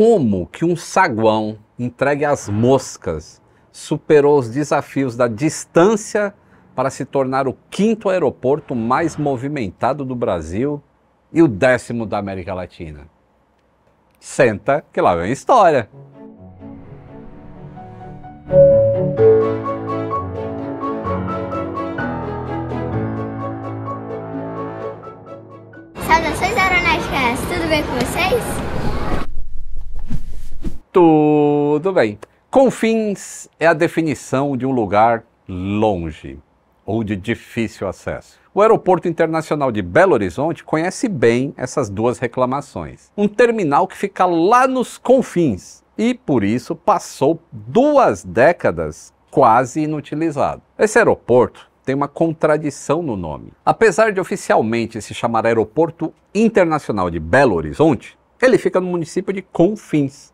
como que um saguão entregue às moscas superou os desafios da distância para se tornar o quinto aeroporto mais movimentado do Brasil e o décimo da América Latina. Senta que lá vem história. Saudações aeronáuticas, tudo bem com vocês? Tudo bem. Confins é a definição de um lugar longe ou de difícil acesso. O Aeroporto Internacional de Belo Horizonte conhece bem essas duas reclamações. Um terminal que fica lá nos confins e, por isso, passou duas décadas quase inutilizado. Esse aeroporto tem uma contradição no nome. Apesar de oficialmente se chamar Aeroporto Internacional de Belo Horizonte, ele fica no município de Confins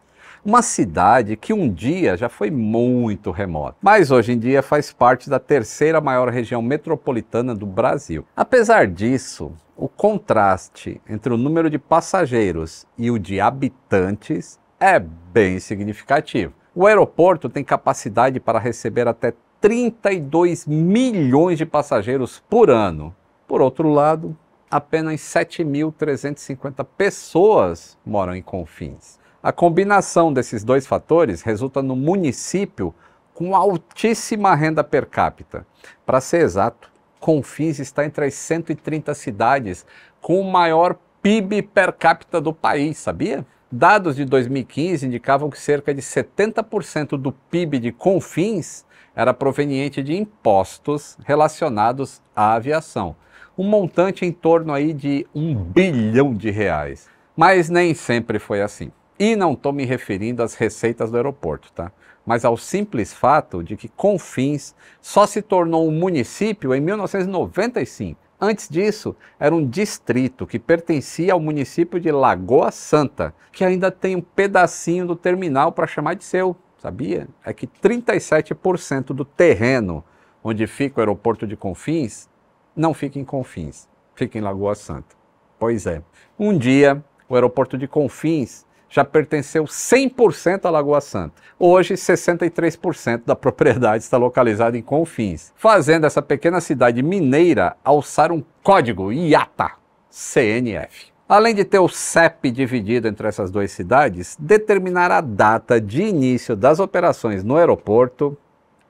uma cidade que um dia já foi muito remota, mas hoje em dia faz parte da terceira maior região metropolitana do Brasil. Apesar disso, o contraste entre o número de passageiros e o de habitantes é bem significativo. O aeroporto tem capacidade para receber até 32 milhões de passageiros por ano. Por outro lado, apenas 7.350 pessoas moram em Confins. A combinação desses dois fatores resulta no município com altíssima renda per capita. Para ser exato, Confins está entre as 130 cidades com o maior PIB per capita do país, sabia? Dados de 2015 indicavam que cerca de 70% do PIB de Confins era proveniente de impostos relacionados à aviação, um montante em torno aí de um bilhão de reais. Mas nem sempre foi assim. E não estou me referindo às receitas do aeroporto, tá? mas ao simples fato de que Confins só se tornou um município em 1995. Antes disso, era um distrito que pertencia ao município de Lagoa Santa, que ainda tem um pedacinho do terminal para chamar de seu, sabia? É que 37% do terreno onde fica o aeroporto de Confins não fica em Confins, fica em Lagoa Santa. Pois é. Um dia, o aeroporto de Confins já pertenceu 100% à Lagoa Santa. Hoje, 63% da propriedade está localizada em Confins, fazendo essa pequena cidade mineira alçar um código IATA CNF. Além de ter o CEP dividido entre essas duas cidades, determinar a data de início das operações no aeroporto,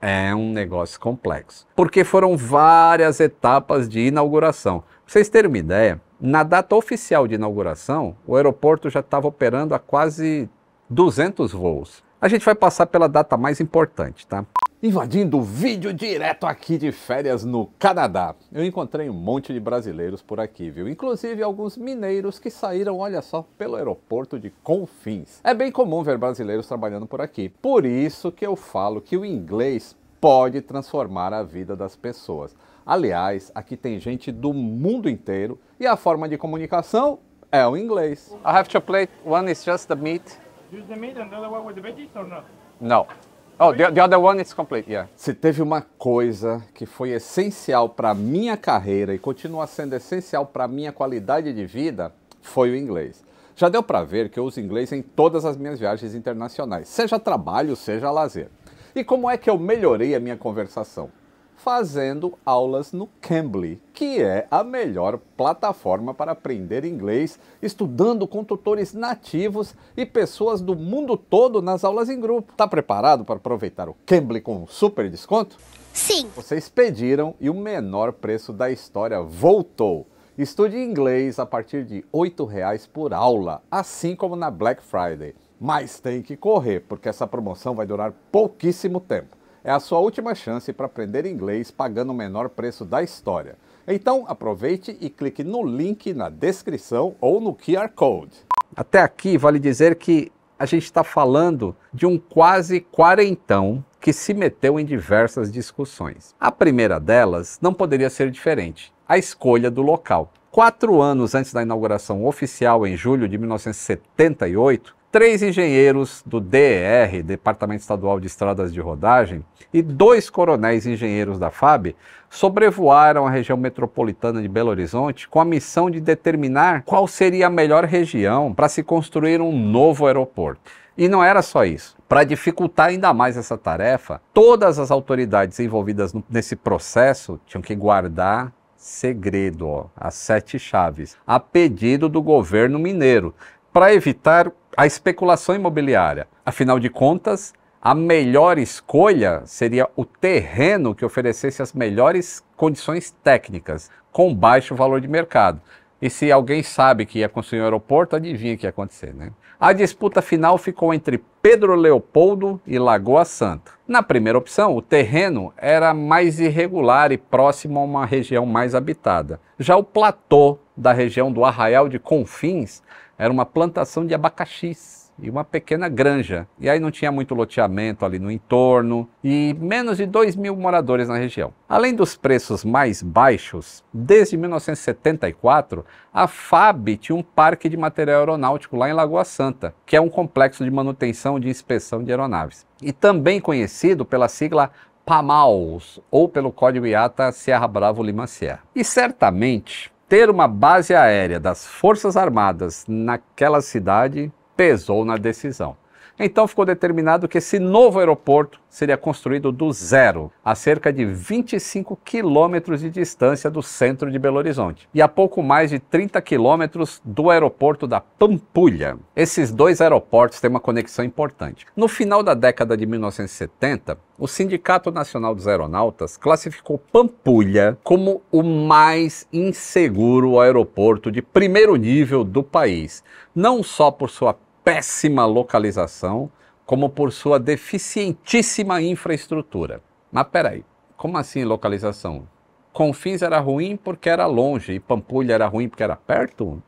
é um negócio complexo, porque foram várias etapas de inauguração. Pra vocês terem uma ideia, na data oficial de inauguração, o aeroporto já estava operando a quase 200 voos. A gente vai passar pela data mais importante, tá? Invadindo o vídeo direto aqui de férias no Canadá. Eu encontrei um monte de brasileiros por aqui, viu? Inclusive alguns mineiros que saíram, olha só, pelo aeroporto de Confins. É bem comum ver brasileiros trabalhando por aqui. Por isso que eu falo que o inglês pode transformar a vida das pessoas. Aliás, aqui tem gente do mundo inteiro e a forma de comunicação é o inglês. I have two plate, One is just the meat. Use the meat and the other one with the veggies or not? No. Oh, the, the other one is complete, yeah. Se teve uma coisa que foi essencial para minha carreira e continua sendo essencial para minha qualidade de vida, foi o inglês. Já deu para ver que eu uso inglês em todas as minhas viagens internacionais, seja trabalho, seja lazer. E como é que eu melhorei a minha conversação? fazendo aulas no Cambly, que é a melhor plataforma para aprender inglês, estudando com tutores nativos e pessoas do mundo todo nas aulas em grupo. Tá preparado para aproveitar o Cambly com um super desconto? Sim. Vocês pediram e o menor preço da história voltou. Estude inglês a partir de R$ 8,00 por aula, assim como na Black Friday. Mas tem que correr, porque essa promoção vai durar pouquíssimo tempo. É a sua última chance para aprender inglês pagando o menor preço da história. Então aproveite e clique no link na descrição ou no QR Code. Até aqui vale dizer que a gente está falando de um quase quarentão que se meteu em diversas discussões. A primeira delas não poderia ser diferente: a escolha do local. Quatro anos antes da inauguração oficial, em julho de 1978, três engenheiros do DER, Departamento Estadual de Estradas de Rodagem, e dois coronéis engenheiros da FAB sobrevoaram a região metropolitana de Belo Horizonte com a missão de determinar qual seria a melhor região para se construir um novo aeroporto. E não era só isso. Para dificultar ainda mais essa tarefa, todas as autoridades envolvidas nesse processo tinham que guardar segredo, ó, as sete chaves, a pedido do governo mineiro, para evitar a especulação imobiliária. Afinal de contas, a melhor escolha seria o terreno que oferecesse as melhores condições técnicas, com baixo valor de mercado. E se alguém sabe que ia construir um aeroporto, adivinha o que ia acontecer, né? A disputa final ficou entre Pedro Leopoldo e Lagoa Santa. Na primeira opção, o terreno era mais irregular e próximo a uma região mais habitada. Já o platô da região do Arraial de Confins era uma plantação de abacaxis e uma pequena granja. E aí não tinha muito loteamento ali no entorno e menos de 2 mil moradores na região. Além dos preços mais baixos, desde 1974, a FAB tinha um parque de material aeronáutico lá em Lagoa Santa, que é um complexo de manutenção e inspeção de aeronaves. E também conhecido pela sigla PAMAUS, ou pelo código IATA Sierra Bravo Lima Sierra. E certamente, ter uma base aérea das Forças Armadas naquela cidade pesou na decisão. Então ficou determinado que esse novo aeroporto seria construído do zero, a cerca de 25 quilômetros de distância do centro de Belo Horizonte e a pouco mais de 30 quilômetros do aeroporto da Pampulha. Esses dois aeroportos têm uma conexão importante. No final da década de 1970, o Sindicato Nacional dos Aeronautas classificou Pampulha como o mais inseguro aeroporto de primeiro nível do país, não só por sua péssima localização, como por sua deficientíssima infraestrutura. Mas peraí, como assim localização? Confins era ruim porque era longe e Pampulha era ruim porque era perto?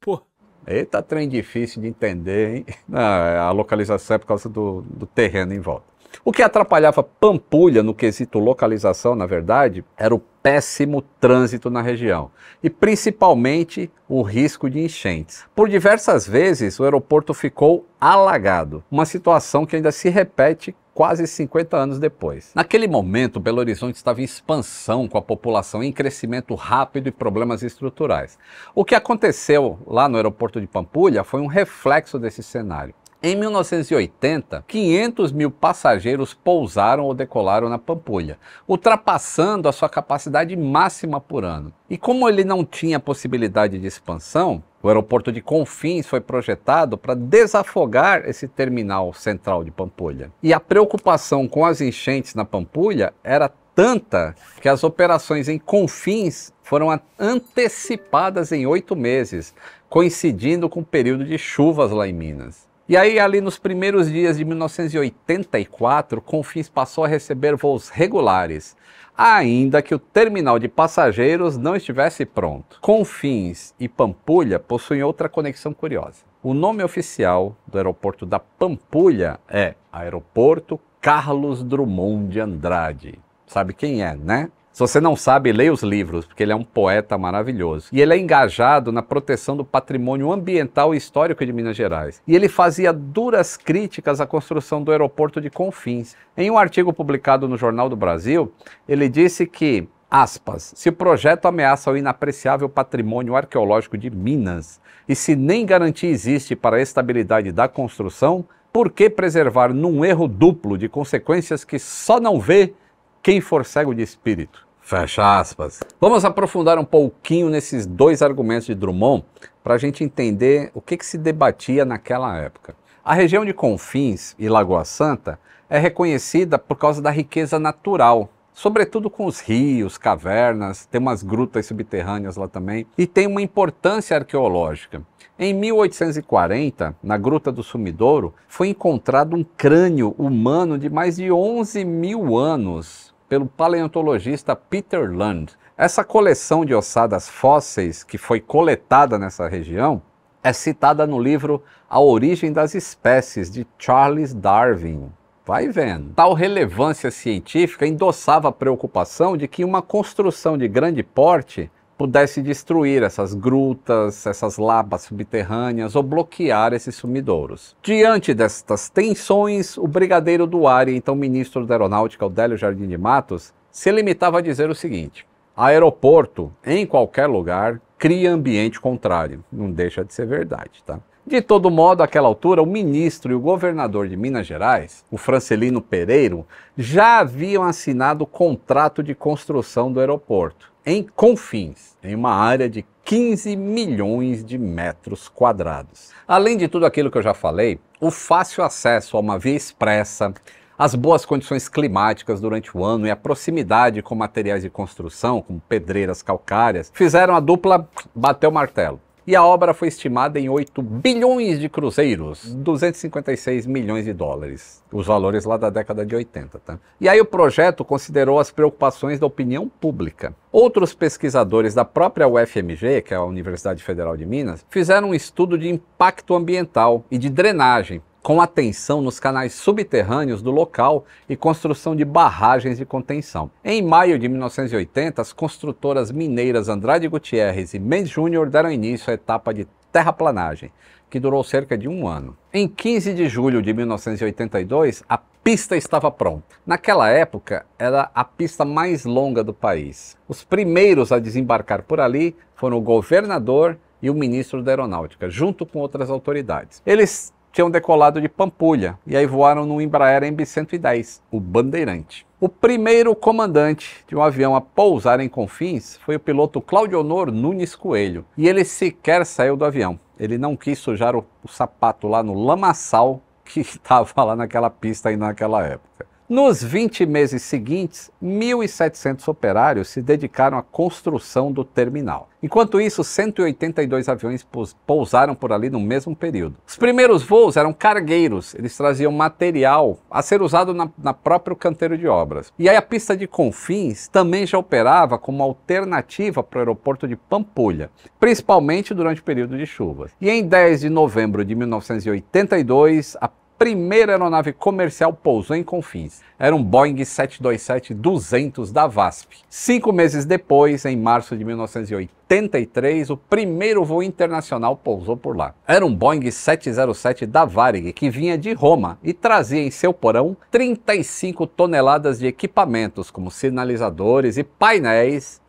Pô. Eita, trem difícil de entender, hein? Não, ah, a localização é por causa do, do terreno em volta. O que atrapalhava Pampulha no quesito localização, na verdade, era o péssimo trânsito na região e principalmente o risco de enchentes. Por diversas vezes o aeroporto ficou alagado, uma situação que ainda se repete quase 50 anos depois. Naquele momento, Belo Horizonte estava em expansão com a população em crescimento rápido e problemas estruturais. O que aconteceu lá no aeroporto de Pampulha foi um reflexo desse cenário. Em 1980, 500 mil passageiros pousaram ou decolaram na Pampulha, ultrapassando a sua capacidade máxima por ano. E como ele não tinha possibilidade de expansão, o aeroporto de Confins foi projetado para desafogar esse terminal central de Pampulha. E a preocupação com as enchentes na Pampulha era tanta que as operações em Confins foram antecipadas em oito meses, coincidindo com o período de chuvas lá em Minas. E aí, ali nos primeiros dias de 1984, Confins passou a receber voos regulares, ainda que o terminal de passageiros não estivesse pronto. Confins e Pampulha possuem outra conexão curiosa. O nome oficial do aeroporto da Pampulha é Aeroporto Carlos Drummond de Andrade. Sabe quem é, né? Se você não sabe, leia os livros, porque ele é um poeta maravilhoso. E ele é engajado na proteção do patrimônio ambiental e histórico de Minas Gerais. E ele fazia duras críticas à construção do aeroporto de Confins. Em um artigo publicado no Jornal do Brasil, ele disse que Aspas. Se o projeto ameaça o inapreciável patrimônio arqueológico de Minas e se nem garantia existe para a estabilidade da construção, por que preservar num erro duplo de consequências que só não vê quem for cego de espírito? Fecha aspas. Vamos aprofundar um pouquinho nesses dois argumentos de Drummond para a gente entender o que, que se debatia naquela época. A região de Confins e Lagoa Santa é reconhecida por causa da riqueza natural, sobretudo com os rios, cavernas, tem umas grutas subterrâneas lá também, e tem uma importância arqueológica. Em 1840, na Gruta do Sumidouro, foi encontrado um crânio humano de mais de 11 mil anos, pelo paleontologista Peter Lund. Essa coleção de ossadas fósseis que foi coletada nessa região é citada no livro A Origem das Espécies, de Charles Darwin. Vai vendo. Tal relevância científica endossava a preocupação de que uma construção de grande porte pudesse destruir essas grutas, essas labas subterrâneas ou bloquear esses sumidouros. Diante destas tensões, o brigadeiro Duarte, então ministro da Aeronáutica, Odélio Jardim de Matos, se limitava a dizer o seguinte: aeroporto, em qualquer lugar, cria ambiente contrário. Não deixa de ser verdade, tá? De todo modo, àquela altura, o ministro e o governador de Minas Gerais, o Francelino Pereiro, já haviam assinado o contrato de construção do aeroporto em Confins, em uma área de 15 milhões de metros quadrados. Além de tudo aquilo que eu já falei, o fácil acesso a uma via expressa, as boas condições climáticas durante o ano e a proximidade com materiais de construção, como pedreiras calcárias, fizeram a dupla bater o martelo e a obra foi estimada em 8 bilhões de cruzeiros, 256 milhões de dólares, os valores lá da década de 80. Tá? E aí o projeto considerou as preocupações da opinião pública. Outros pesquisadores da própria UFMG, que é a Universidade Federal de Minas, fizeram um estudo de impacto ambiental e de drenagem com atenção nos canais subterrâneos do local e construção de barragens de contenção. Em maio de 1980, as construtoras mineiras Andrade Gutierrez e Mendes Júnior deram início à etapa de terraplanagem, que durou cerca de um ano. Em 15 de julho de 1982, a pista estava pronta. Naquela época, era a pista mais longa do país. Os primeiros a desembarcar por ali foram o governador e o ministro da Aeronáutica, junto com outras autoridades. Eles tinham decolado de Pampulha e aí voaram no Embraer MB-110, o Bandeirante. O primeiro comandante de um avião a pousar em Confins foi o piloto Claudio Honor Nunes Coelho, e ele sequer saiu do avião. Ele não quis sujar o, o sapato lá no lamaçal que estava lá naquela pista ainda naquela época. Nos 20 meses seguintes, 1.700 operários se dedicaram à construção do terminal. Enquanto isso, 182 aviões pousaram por ali no mesmo período. Os primeiros voos eram cargueiros, eles traziam material a ser usado na, na próprio canteiro de obras. E aí a pista de Confins também já operava como alternativa para o aeroporto de Pampulha, principalmente durante o período de chuvas. E em 10 de novembro de 1982, a primeira aeronave comercial pousou em Confins. Era um Boeing 727-200 da VASP. Cinco meses depois, em março de 1983, o primeiro voo internacional pousou por lá. Era um Boeing 707 da Varig, que vinha de Roma e trazia em seu porão 35 toneladas de equipamentos, como sinalizadores e painéis,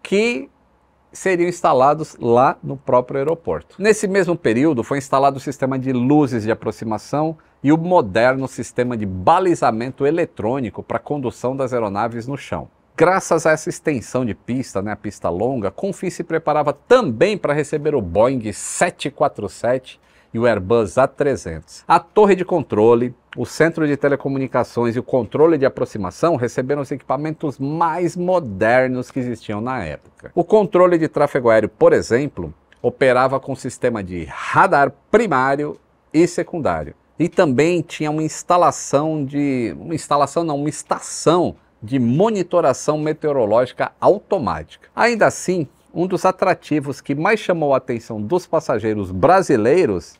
que seriam instalados lá no próprio aeroporto. Nesse mesmo período, foi instalado o sistema de luzes de aproximação e o moderno sistema de balizamento eletrônico para condução das aeronaves no chão. Graças a essa extensão de pista, né, a pista longa, Confins se preparava também para receber o Boeing 747 e o Airbus A300. A torre de controle, o Centro de Telecomunicações e o controle de aproximação receberam os equipamentos mais modernos que existiam na época. O controle de tráfego aéreo, por exemplo, operava com sistema de radar primário e secundário. E também tinha uma instalação de. Uma instalação não, uma estação de monitoração meteorológica automática. Ainda assim, um dos atrativos que mais chamou a atenção dos passageiros brasileiros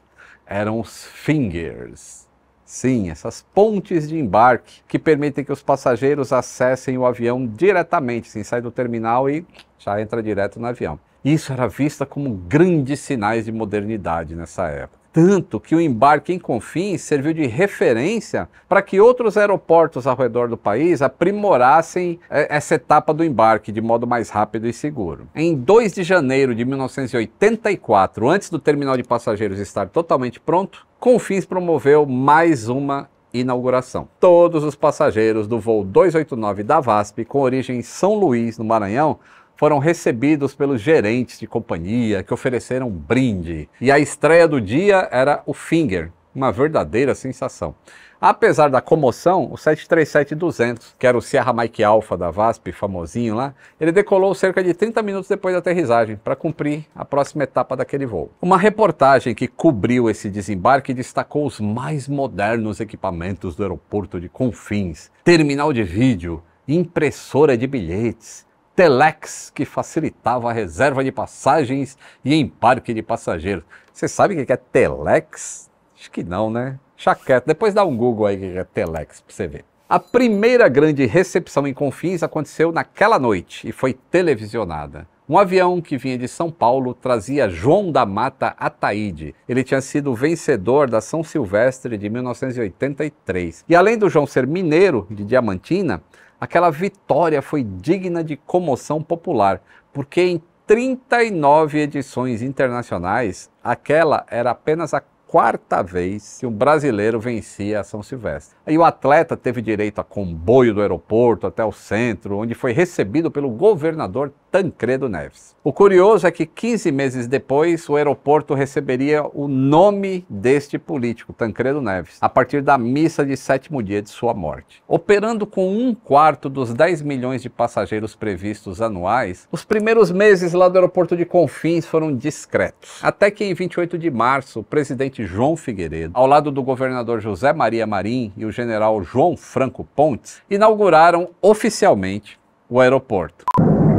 eram os fingers. Sim, essas pontes de embarque que permitem que os passageiros acessem o avião diretamente, sem assim, sair do terminal e já entra direto no avião. Isso era visto como grandes sinais de modernidade nessa época tanto que o embarque em Confins serviu de referência para que outros aeroportos ao redor do país aprimorassem é, essa etapa do embarque de modo mais rápido e seguro. Em 2 de janeiro de 1984, antes do terminal de passageiros estar totalmente pronto, Confins promoveu mais uma inauguração. Todos os passageiros do voo 289 da VASP, com origem em São Luís, no Maranhão, foram recebidos pelos gerentes de companhia que ofereceram um brinde. E a estreia do dia era o Finger, uma verdadeira sensação. Apesar da comoção, o 737-200, que era o Sierra Mike Alpha da VASP, famosinho lá, ele decolou cerca de 30 minutos depois da aterrissagem para cumprir a próxima etapa daquele voo. Uma reportagem que cobriu esse desembarque destacou os mais modernos equipamentos do aeroporto de Confins, terminal de vídeo, impressora de bilhetes, Telex, que facilitava a reserva de passagens e embarque de passageiros. Você sabe o que é Telex? Acho que não, né? Chaqueta. Depois dá um Google aí que é Telex para você ver. A primeira grande recepção em Confins aconteceu naquela noite e foi televisionada. Um avião que vinha de São Paulo trazia João da Mata Ataíde. Ele tinha sido vencedor da São Silvestre de 1983. E além do João ser mineiro de Diamantina, Aquela vitória foi digna de comoção popular, porque em 39 edições internacionais, aquela era apenas a quarta vez que um brasileiro vencia a São Silvestre. Aí o atleta teve direito a comboio do aeroporto até o centro, onde foi recebido pelo governador Tancredo Neves. O curioso é que 15 meses depois, o aeroporto receberia o nome deste político, Tancredo Neves, a partir da missa de sétimo dia de sua morte. Operando com um quarto dos 10 milhões de passageiros previstos anuais, os primeiros meses lá do aeroporto de Confins foram discretos. Até que em 28 de março, o presidente João Figueiredo, ao lado do governador José Maria Marim e o general João Franco Pontes, inauguraram oficialmente o aeroporto.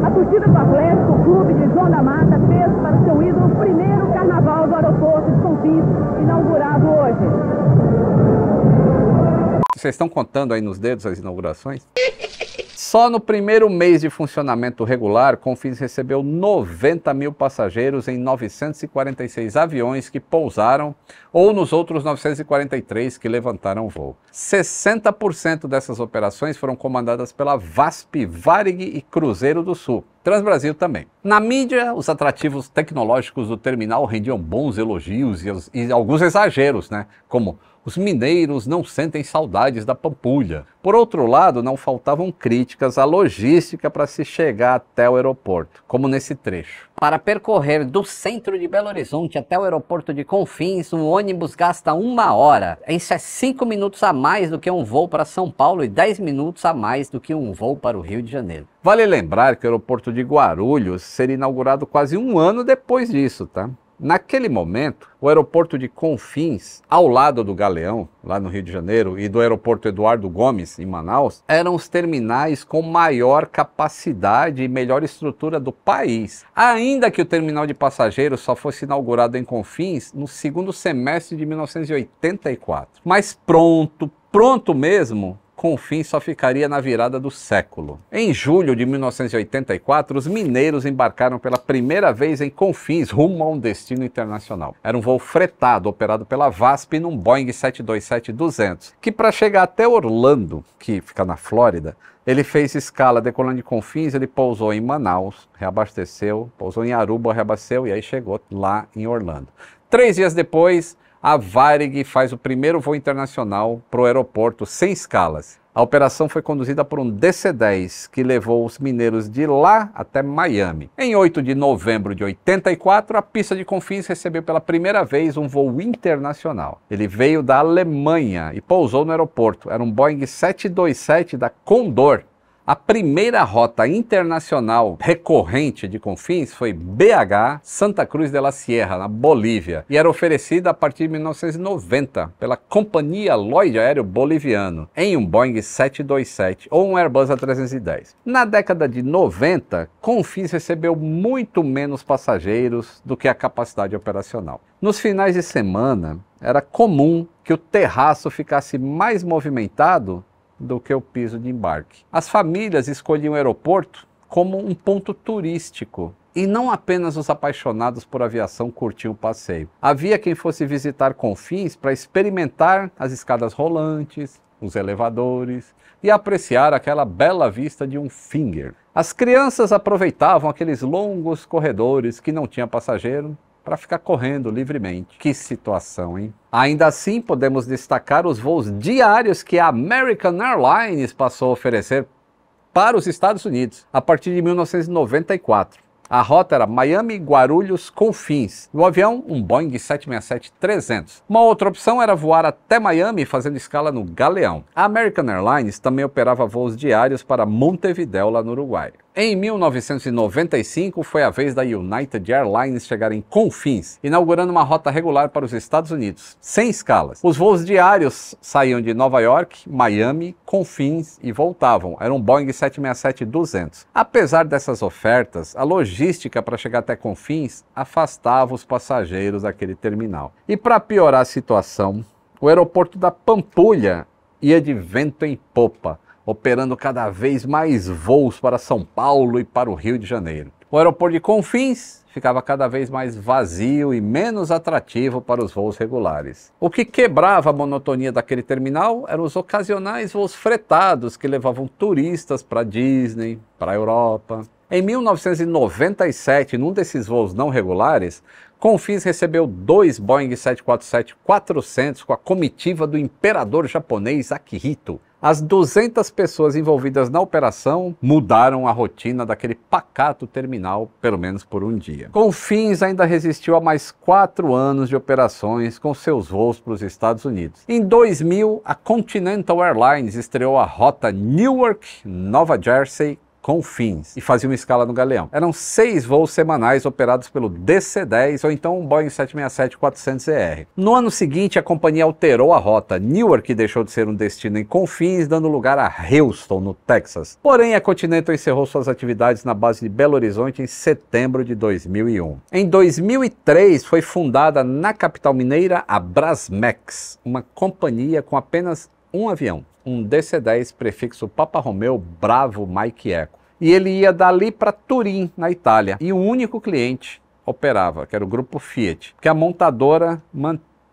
A torcida do Atlético, o clube de João da Mata, fez para seu ídolo o primeiro carnaval do aeroporto de São Confins, inaugurado hoje. Vocês estão contando aí nos dedos as inaugurações? Só no primeiro mês de funcionamento regular, Confins recebeu 90 mil passageiros em 946 aviões que pousaram ou nos outros 943 que levantaram voo. 60% dessas operações foram comandadas pela VASP, Varig e Cruzeiro do Sul. Transbrasil também. Na mídia, os atrativos tecnológicos do terminal rendiam bons elogios e, e alguns exageros, né? Como os mineiros não sentem saudades da Pampulha. Por outro lado, não faltavam críticas à logística para se chegar até o aeroporto, como nesse trecho. Para percorrer do centro de Belo Horizonte até o aeroporto de Confins, um ônibus gasta uma hora. Isso é cinco minutos a mais do que um voo para São Paulo e dez minutos a mais do que um voo para o Rio de Janeiro. Vale lembrar que o aeroporto de Guarulhos seria inaugurado quase um ano depois disso, tá? Naquele momento, o aeroporto de Confins, ao lado do Galeão, lá no Rio de Janeiro, e do aeroporto Eduardo Gomes, em Manaus, eram os terminais com maior capacidade e melhor estrutura do país. Ainda que o terminal de passageiros só fosse inaugurado em Confins no segundo semestre de 1984. Mas pronto, pronto mesmo, com o fim só ficaria na virada do século. Em julho de 1984, os mineiros embarcaram pela primeira vez em Confins, rumo a um destino internacional. Era um voo fretado, operado pela VASP num Boeing 727-200, que para chegar até Orlando, que fica na Flórida, ele fez escala decolando de Confins, ele pousou em Manaus, reabasteceu, pousou em Aruba, reabasteceu e aí chegou lá em Orlando. Três dias depois, a Varig faz o primeiro voo internacional para o aeroporto sem escalas. A operação foi conduzida por um DC-10 que levou os mineiros de lá até Miami. Em 8 de novembro de 84, a pista de Confins recebeu pela primeira vez um voo internacional. Ele veio da Alemanha e pousou no aeroporto. Era um Boeing 727 da Condor. A primeira rota internacional recorrente de Confins foi BH Santa Cruz de la Sierra, na Bolívia, e era oferecida a partir de 1990 pela Companhia Lloyd Aéreo Boliviano em um Boeing 727 ou um Airbus A310. Na década de 90, Confins recebeu muito menos passageiros do que a capacidade operacional. Nos finais de semana, era comum que o terraço ficasse mais movimentado do que o piso de embarque. As famílias escolhiam o aeroporto como um ponto turístico. E não apenas os apaixonados por aviação curtiam o passeio. Havia quem fosse visitar Confins para experimentar as escadas rolantes, os elevadores e apreciar aquela bela vista de um finger. As crianças aproveitavam aqueles longos corredores que não tinha passageiro para ficar correndo livremente. Que situação, hein? Ainda assim, podemos destacar os voos diários que a American Airlines passou a oferecer para os Estados Unidos a partir de 1994. A rota era Miami, Guarulhos, Confins. O avião, um Boeing 767-300. Uma outra opção era voar até Miami, fazendo escala no Galeão. A American Airlines também operava voos diários para Montevideo, lá no Uruguai. Em 1995, foi a vez da United Airlines chegar em Confins, inaugurando uma rota regular para os Estados Unidos, sem escalas. Os voos diários saíam de Nova York, Miami, Confins e voltavam. Era um Boeing 767-200. Apesar dessas ofertas, a logística para chegar até Confins afastava os passageiros daquele terminal. E para piorar a situação, o aeroporto da Pampulha ia de vento em popa operando cada vez mais voos para São Paulo e para o Rio de Janeiro. O aeroporto de Confins ficava cada vez mais vazio e menos atrativo para os voos regulares. O que quebrava a monotonia daquele terminal eram os ocasionais voos fretados que levavam turistas para Disney, para a Europa. Em 1997, num desses voos não regulares, Confins recebeu dois Boeing 747-400 com a comitiva do imperador japonês Akihito, as 200 pessoas envolvidas na operação mudaram a rotina daquele pacato terminal, pelo menos por um dia. Confins ainda resistiu a mais quatro anos de operações com seus voos para os Estados Unidos. Em 2000, a Continental Airlines estreou a rota Newark-Nova Jersey Confins e fazia uma escala no Galeão. Eram seis voos semanais operados pelo DC-10 ou então um Boeing 767-400ER. No ano seguinte, a companhia alterou a rota. Newark deixou de ser um destino em Confins, dando lugar a Houston, no Texas. Porém, a Continental encerrou suas atividades na base de Belo Horizonte em setembro de 2001. Em 2003, foi fundada na capital mineira a Brasmex, uma companhia com apenas um avião um DC-10 prefixo Papa Romeo Bravo Mike Eco. E ele ia dali para Turim, na Itália. E o único cliente operava, que era o grupo Fiat, que a montadora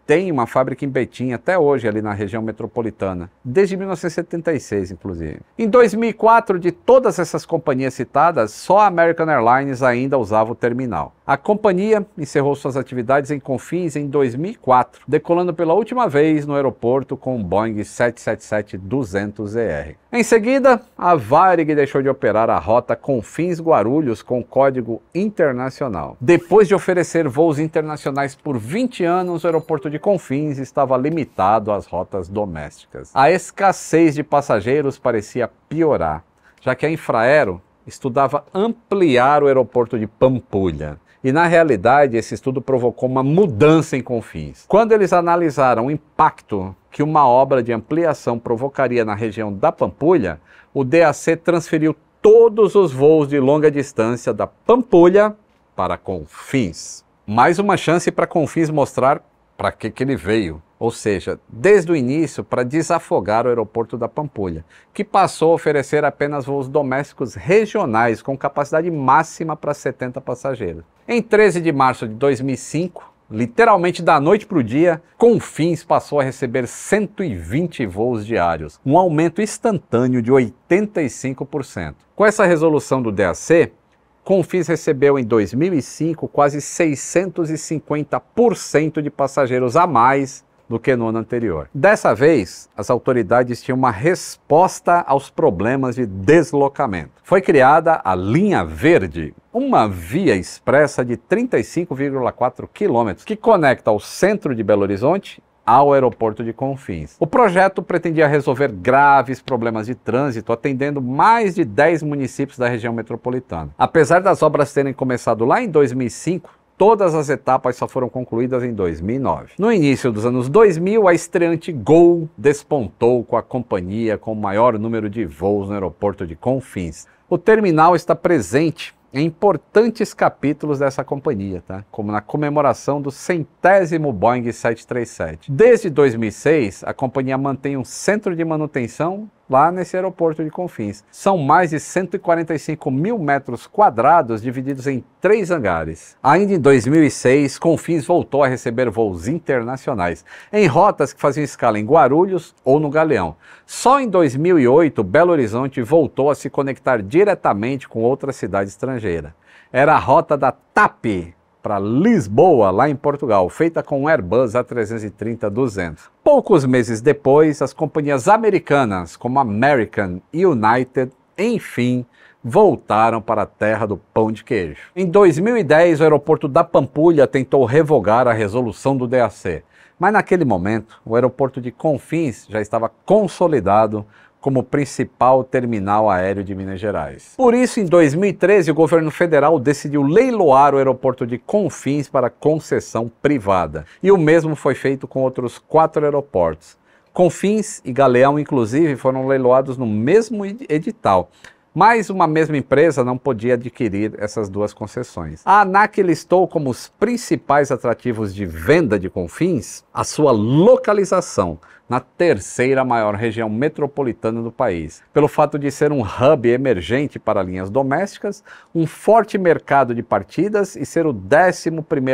tem uma fábrica em Betim até hoje, ali na região metropolitana, desde 1976, inclusive. Em 2004, de todas essas companhias citadas, só a American Airlines ainda usava o terminal. A companhia encerrou suas atividades em Confins em 2004, decolando pela última vez no aeroporto com o Boeing 777-200ER. Em seguida, a Varig deixou de operar a rota Confins Guarulhos com código internacional. Depois de oferecer voos internacionais por 20 anos, o aeroporto de Confins estava limitado às rotas domésticas. A escassez de passageiros parecia piorar, já que a Infraero estudava ampliar o aeroporto de Pampulha. E na realidade, esse estudo provocou uma mudança em Confins. Quando eles analisaram o impacto que uma obra de ampliação provocaria na região da Pampulha, o DAC transferiu todos os voos de longa distância da Pampulha para Confins. Mais uma chance para Confins mostrar para que, que ele veio ou seja, desde o início para desafogar o aeroporto da Pampulha, que passou a oferecer apenas voos domésticos regionais com capacidade máxima para 70 passageiros. Em 13 de março de 2005, literalmente da noite para o dia, Confins passou a receber 120 voos diários, um aumento instantâneo de 85%. Com essa resolução do DAC, Confins recebeu em 2005 quase 650% de passageiros a mais do que no ano anterior. Dessa vez, as autoridades tinham uma resposta aos problemas de deslocamento. Foi criada a Linha Verde, uma via expressa de 35,4 quilômetros que conecta o centro de Belo Horizonte ao aeroporto de Confins. O projeto pretendia resolver graves problemas de trânsito, atendendo mais de 10 municípios da região metropolitana. Apesar das obras terem começado lá em 2005, Todas as etapas só foram concluídas em 2009. No início dos anos 2000, a estreante Gol despontou com a companhia com o maior número de voos no aeroporto de Confins. O terminal está presente em importantes capítulos dessa companhia, tá? como na comemoração do centésimo Boeing 737. Desde 2006, a companhia mantém um centro de manutenção lá nesse aeroporto de Confins. São mais de 145 mil metros quadrados divididos em três hangares. Ainda em 2006, Confins voltou a receber voos internacionais, em rotas que faziam escala em Guarulhos ou no Galeão. Só em 2008, Belo Horizonte voltou a se conectar diretamente com outra cidade estrangeira. Era a rota da TAP, para Lisboa, lá em Portugal, feita com um Airbus A330-200. Poucos meses depois, as companhias americanas como American e United, enfim, voltaram para a terra do pão de queijo. Em 2010, o aeroporto da Pampulha tentou revogar a resolução do DAC, mas naquele momento, o aeroporto de Confins já estava consolidado como principal terminal aéreo de Minas Gerais. Por isso, em 2013, o governo federal decidiu leiloar o aeroporto de Confins para concessão privada. E o mesmo foi feito com outros quatro aeroportos. Confins e Galeão, inclusive, foram leiloados no mesmo edital. Mas uma mesma empresa não podia adquirir essas duas concessões. A ANAC listou como os principais atrativos de venda de confins a sua localização, na terceira maior região metropolitana do país. Pelo fato de ser um hub emergente para linhas domésticas, um forte mercado de partidas e ser o 11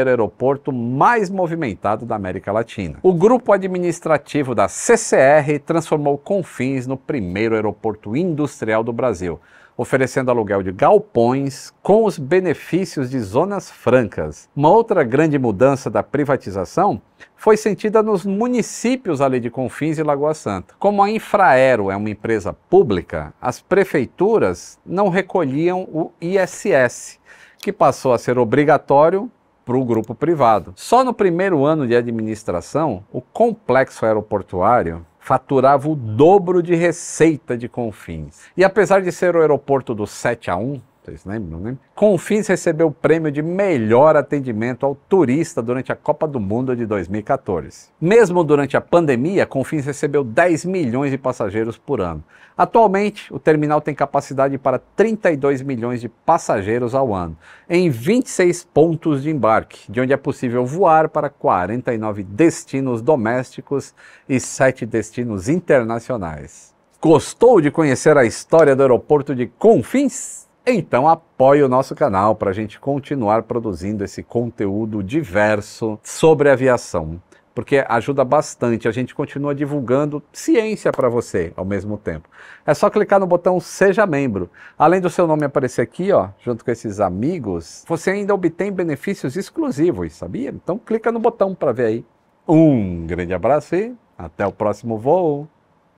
aeroporto mais movimentado da América Latina. O grupo administrativo da CCR transformou Confins no primeiro aeroporto industrial do Brasil, oferecendo aluguel de galpões com os benefícios de zonas francas. Uma outra grande mudança da privatização foi sentida nos municípios ali de Confins e Lagoa Santa. Como a Infraero é uma empresa pública, as prefeituras não recolhiam o ISS, que passou a ser obrigatório para o grupo privado. Só no primeiro ano de administração, o complexo aeroportuário faturava o dobro de receita de Confins. E apesar de ser o aeroporto do 7 a 1, né? Confins recebeu o prêmio de melhor atendimento ao turista durante a Copa do Mundo de 2014. Mesmo durante a pandemia, Confins recebeu 10 milhões de passageiros por ano. Atualmente, o terminal tem capacidade para 32 milhões de passageiros ao ano, em 26 pontos de embarque, de onde é possível voar para 49 destinos domésticos e 7 destinos internacionais. Gostou de conhecer a história do aeroporto de Confins? Então apoie o nosso canal para a gente continuar produzindo esse conteúdo diverso sobre aviação, porque ajuda bastante. A gente continua divulgando ciência para você ao mesmo tempo. É só clicar no botão Seja Membro. Além do seu nome aparecer aqui, ó, junto com esses amigos, você ainda obtém benefícios exclusivos, sabia? Então clica no botão para ver aí. Um grande abraço e até o próximo voo!